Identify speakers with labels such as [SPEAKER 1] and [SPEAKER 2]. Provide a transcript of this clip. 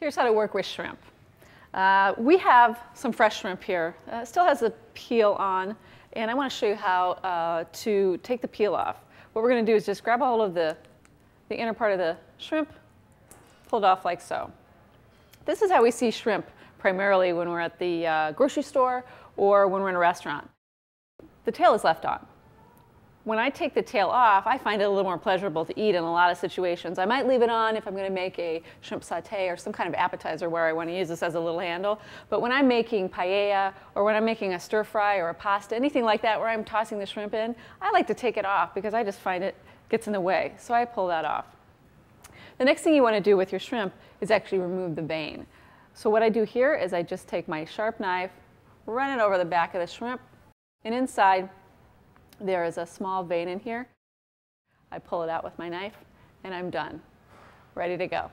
[SPEAKER 1] Here's how to work with shrimp. Uh, we have some fresh shrimp here. Uh, still has the peel on, and I want to show you how uh, to take the peel off. What we're going to do is just grab a hold of the, the inner part of the shrimp, pull it off like so. This is how we see shrimp primarily when we're at the uh, grocery store or when we're in a restaurant. The tail is left on when I take the tail off, I find it a little more pleasurable to eat in a lot of situations. I might leave it on if I'm going to make a shrimp saute or some kind of appetizer where I want to use this as a little handle. But when I'm making paella or when I'm making a stir fry or a pasta, anything like that where I'm tossing the shrimp in, I like to take it off because I just find it gets in the way. So I pull that off. The next thing you want to do with your shrimp is actually remove the vein. So what I do here is I just take my sharp knife, run it over the back of the shrimp, and inside there is a small vein in here. I pull it out with my knife and I'm done, ready to go.